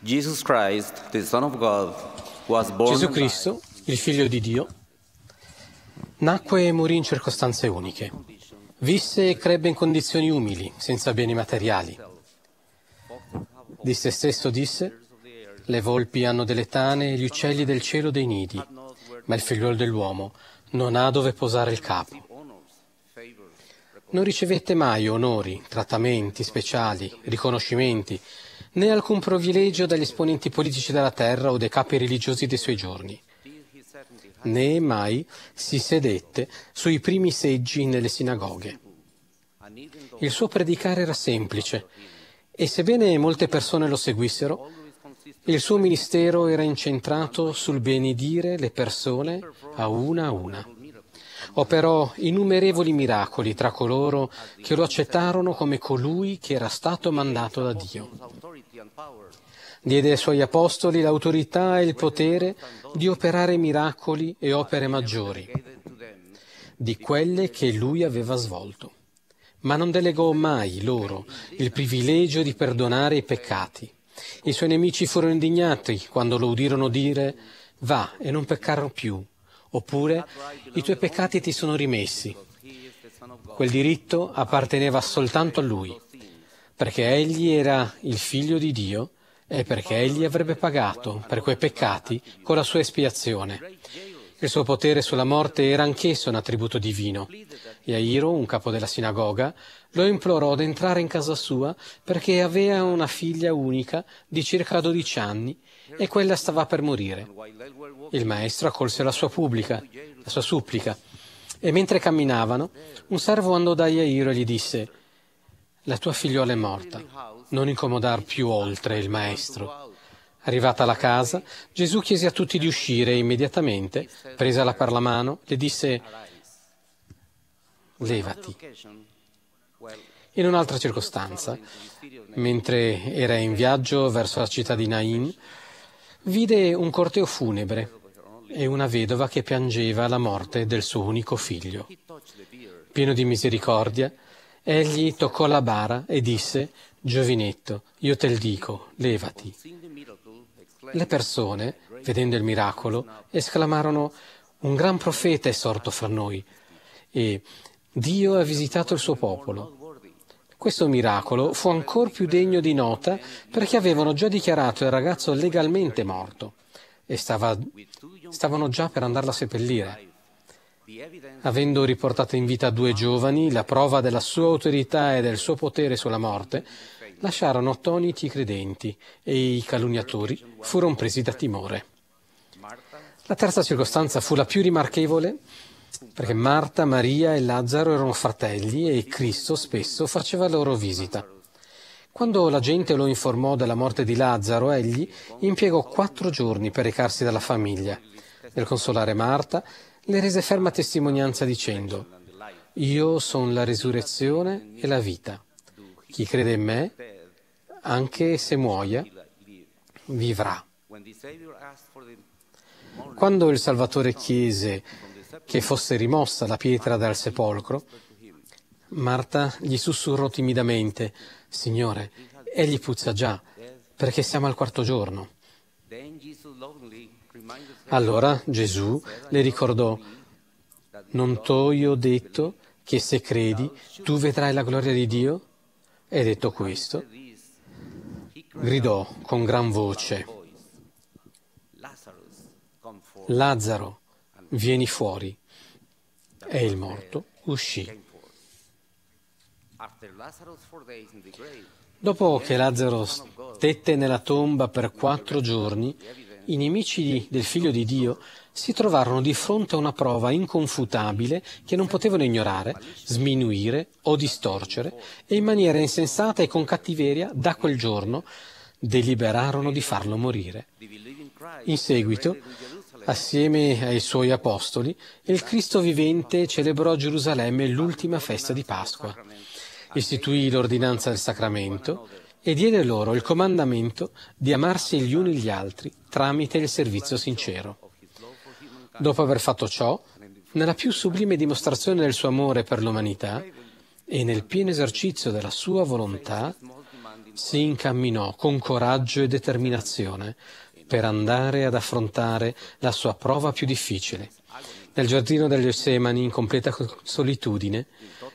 Gesù Cristo, il Figlio di Dio, nacque e morì in circostanze uniche. Visse e crebbe in condizioni umili, senza beni materiali. Di se stesso disse, le volpi hanno delle tane e gli uccelli del cielo dei nidi, ma il figliuolo dell'uomo non ha dove posare il capo. Non ricevette mai onori, trattamenti speciali, riconoscimenti, né alcun privilegio dagli esponenti politici della terra o dai capi religiosi dei suoi giorni. Né mai si sedette sui primi seggi nelle sinagoghe. Il suo predicare era semplice e sebbene molte persone lo seguissero, il suo ministero era incentrato sul benedire le persone a una a una. Operò innumerevoli miracoli tra coloro che lo accettarono come colui che era stato mandato da Dio. Diede ai suoi apostoli l'autorità e il potere di operare miracoli e opere maggiori di quelle che lui aveva svolto, ma non delegò mai loro il privilegio di perdonare i peccati. I suoi nemici furono indignati quando lo udirono dire va e non peccarò più, oppure i tuoi peccati ti sono rimessi. Quel diritto apparteneva soltanto a lui perché egli era il figlio di Dio e perché egli avrebbe pagato per quei peccati con la sua espiazione. Il suo potere sulla morte era anch'esso un attributo divino. Iairo, un capo della sinagoga, lo implorò ad entrare in casa sua perché aveva una figlia unica di circa 12 anni e quella stava per morire. Il maestro accolse la sua, pubblica, la sua supplica e mentre camminavano un servo andò da Iairo e gli disse la tua figliola è morta, non incomodar più oltre il maestro. Arrivata alla casa, Gesù chiese a tutti di uscire e immediatamente, presala per la mano, le disse, levati. In un'altra circostanza, mentre era in viaggio verso la città di Nain, vide un corteo funebre e una vedova che piangeva la morte del suo unico figlio. Pieno di misericordia, Egli toccò la bara e disse, Giovinetto, io te il dico, levati. Le persone, vedendo il miracolo, esclamarono, un gran profeta è sorto fra noi e Dio ha visitato il suo popolo. Questo miracolo fu ancora più degno di nota perché avevano già dichiarato il ragazzo legalmente morto e stava, stavano già per andarlo a seppellire. Avendo riportato in vita due giovani, la prova della sua autorità e del suo potere sulla morte, lasciarono attoniti i credenti e i calunniatori furono presi da timore. La terza circostanza fu la più rimarchevole perché Marta, Maria e Lazzaro erano fratelli e Cristo spesso faceva loro visita. Quando la gente lo informò della morte di Lazzaro, egli impiegò quattro giorni per recarsi dalla famiglia, nel consolare Marta le rese ferma testimonianza dicendo, io sono la risurrezione e la vita. Chi crede in me, anche se muoia, vivrà. Quando il Salvatore chiese che fosse rimossa la pietra dal sepolcro, Marta gli sussurrò timidamente, Signore, egli puzza già, perché siamo al quarto giorno. Allora Gesù le ricordò, non t'ho io detto che se credi tu vedrai la gloria di Dio? E detto questo, gridò con gran voce, Lazzaro, vieni fuori. E il morto uscì. Dopo che Lazzaro stette nella tomba per quattro giorni, i nemici di, del figlio di Dio si trovarono di fronte a una prova inconfutabile che non potevano ignorare, sminuire o distorcere e in maniera insensata e con cattiveria da quel giorno deliberarono di farlo morire. In seguito, assieme ai suoi apostoli, il Cristo vivente celebrò a Gerusalemme l'ultima festa di Pasqua, istituì l'ordinanza del sacramento, e diede loro il comandamento di amarsi gli uni gli altri tramite il servizio sincero. Dopo aver fatto ciò, nella più sublime dimostrazione del suo amore per l'umanità e nel pieno esercizio della sua volontà, si incamminò con coraggio e determinazione per andare ad affrontare la sua prova più difficile. Nel giardino degli Osemani, in completa solitudine,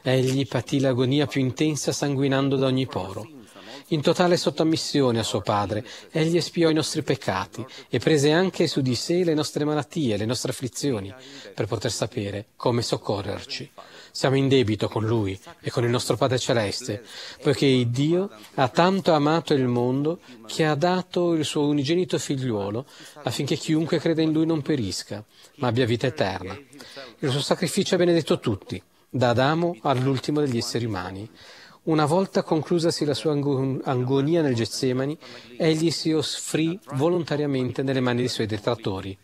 egli patì l'agonia più intensa sanguinando da ogni poro in totale sottomissione a suo padre. Egli espiò i nostri peccati e prese anche su di sé le nostre malattie, le nostre afflizioni, per poter sapere come soccorrerci. Siamo in debito con Lui e con il nostro Padre Celeste, poiché Dio ha tanto amato il mondo che ha dato il suo unigenito figliuolo affinché chiunque crede in Lui non perisca, ma abbia vita eterna. Il suo sacrificio ha benedetto tutti, da Adamo all'ultimo degli esseri umani. Una volta conclusasi la sua agonia nel Getsemani, egli si offrì volontariamente nelle mani dei suoi detrattori.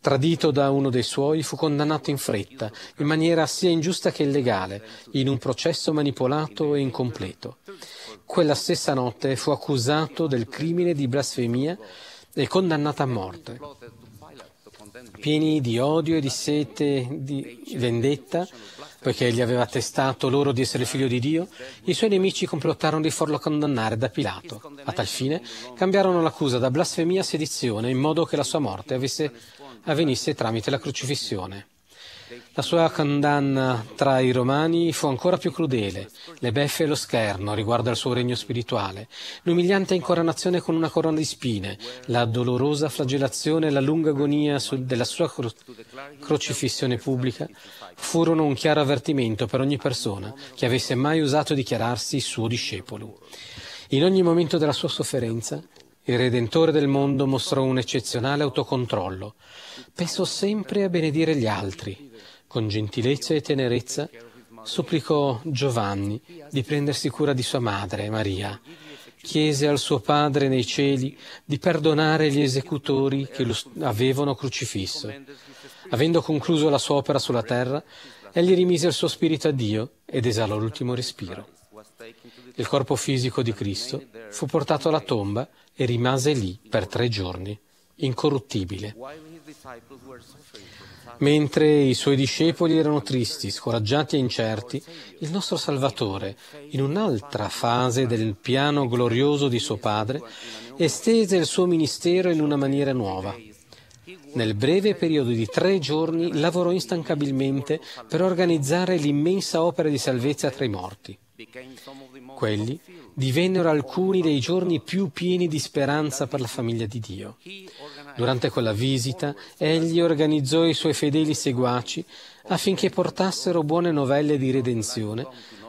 Tradito da uno dei suoi, fu condannato in fretta, in maniera sia ingiusta che illegale, in un processo manipolato e incompleto. Quella stessa notte fu accusato del crimine di blasfemia e condannato a morte. Pieni di odio e di sete di vendetta, Poiché egli aveva attestato loro di essere figlio di Dio, i suoi nemici complottarono di farlo condannare da Pilato. A tal fine cambiarono l'accusa da blasfemia a sedizione in modo che la sua morte avesse, avvenisse tramite la crocifissione. La sua condanna tra i romani fu ancora più crudele, le beffe e lo scherno riguardo al suo regno spirituale, l'umiliante incoronazione con una corona di spine, la dolorosa flagellazione e la lunga agonia della sua cro- crocifissione pubblica furono un chiaro avvertimento per ogni persona che avesse mai osato dichiararsi suo discepolo. In ogni momento della sua sofferenza, il Redentore del mondo mostrò un eccezionale autocontrollo. Pensò sempre a benedire gli altri, con gentilezza e tenerezza, supplicò Giovanni di prendersi cura di sua madre, Maria. Chiese al suo Padre nei cieli di perdonare gli esecutori che lo avevano crocifisso. Avendo concluso la sua opera sulla terra, egli rimise il suo spirito a Dio ed esalò l'ultimo respiro. Il corpo fisico di Cristo fu portato alla tomba e rimase lì per tre giorni incorruttibile. Mentre i suoi discepoli erano tristi, scoraggiati e incerti, il nostro Salvatore, in un'altra fase del piano glorioso di suo Padre, estese il suo ministero in una maniera nuova. Nel breve periodo di tre giorni lavorò instancabilmente per organizzare l'immensa opera di salvezza tra i morti. Quelli divennero alcuni dei giorni più pieni di speranza per la famiglia di Dio. Durante quella visita egli organizzò i suoi fedeli seguaci affinché portassero buone novelle di redenzione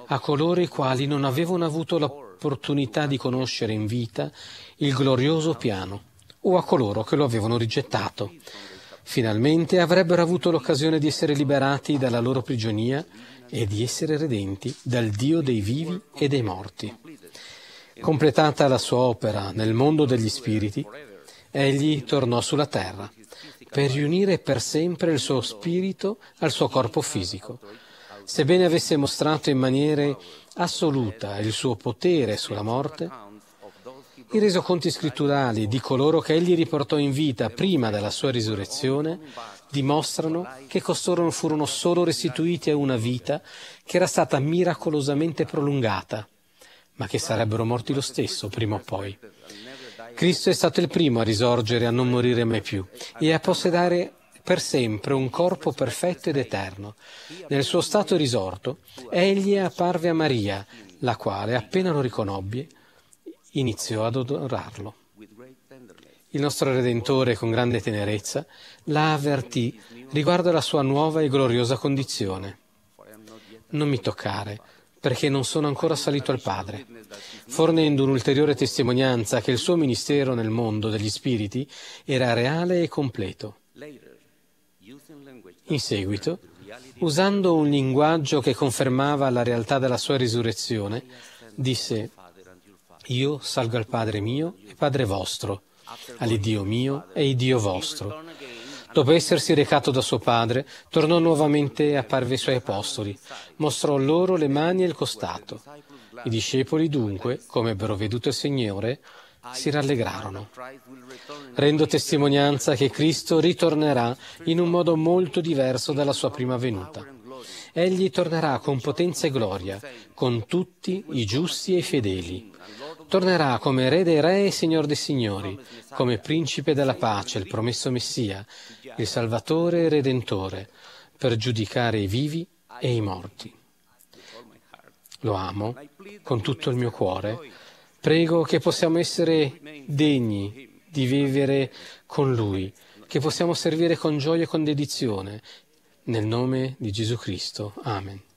a coloro i quali non avevano avuto l'opportunità di conoscere in vita il glorioso piano o a coloro che lo avevano rigettato. Finalmente avrebbero avuto l'occasione di essere liberati dalla loro prigionia e di essere redenti dal Dio dei vivi e dei morti. Completata la sua opera nel mondo degli spiriti, egli tornò sulla terra per riunire per sempre il suo spirito al suo corpo fisico. Sebbene avesse mostrato in maniera assoluta il suo potere sulla morte, i resoconti scritturali di coloro che egli riportò in vita prima della sua risurrezione dimostrano che costoro furono solo restituiti a una vita che era stata miracolosamente prolungata ma che sarebbero morti lo stesso prima o poi. Cristo è stato il primo a risorgere, a non morire mai più e a possedere per sempre un corpo perfetto ed eterno. Nel suo stato risorto, egli apparve a Maria, la quale, appena lo riconobbe, iniziò ad adorarlo. Il nostro Redentore, con grande tenerezza, la avvertì riguardo alla sua nuova e gloriosa condizione. Non mi toccare, perché non sono ancora salito al Padre, fornendo un'ulteriore testimonianza che il suo ministero nel mondo degli spiriti era reale e completo. In seguito, usando un linguaggio che confermava la realtà della sua risurrezione, disse, io salgo al Padre mio e Padre vostro, all'Iddio mio e Iddio vostro. Dopo essersi recato da suo padre, tornò nuovamente e apparve ai suoi apostoli. Mostrò loro le mani e il costato. I discepoli dunque, come ebbero veduto il Signore, si rallegrarono. Rendo testimonianza che Cristo ritornerà in un modo molto diverso dalla sua prima venuta. Egli tornerà con potenza e gloria, con tutti i giusti e i fedeli Tornerà come re dei re e signor dei signori, come principe della pace, il promesso Messia, il Salvatore e Redentore, per giudicare i vivi e i morti. Lo amo con tutto il mio cuore. Prego che possiamo essere degni di vivere con Lui, che possiamo servire con gioia e con dedizione. Nel nome di Gesù Cristo. Amen.